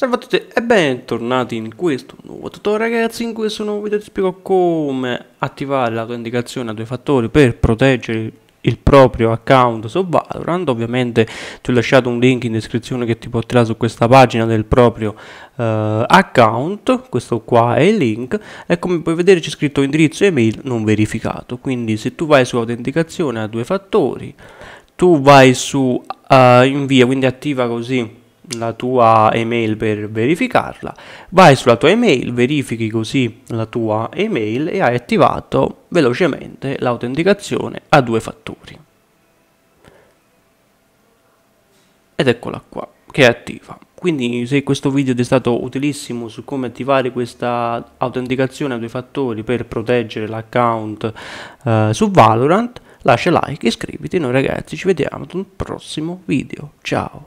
Salve a tutti e bentornati in questo nuovo tutorial ragazzi, in questo nuovo video ti spiego come attivare l'autenticazione a due fattori per proteggere il proprio account su Valorant ovviamente ti ho lasciato un link in descrizione che ti porterà su questa pagina del proprio eh, account questo qua è il link e come puoi vedere c'è scritto indirizzo email non verificato quindi se tu vai su autenticazione a due fattori tu vai su uh, invia quindi attiva così la tua email per verificarla vai sulla tua email verifichi così la tua email e hai attivato velocemente l'autenticazione a due fattori ed eccola qua che è attiva quindi se questo video ti è stato utilissimo su come attivare questa autenticazione a due fattori per proteggere l'account eh, su Valorant lascia like, iscriviti, noi ragazzi ci vediamo ad un prossimo video, ciao!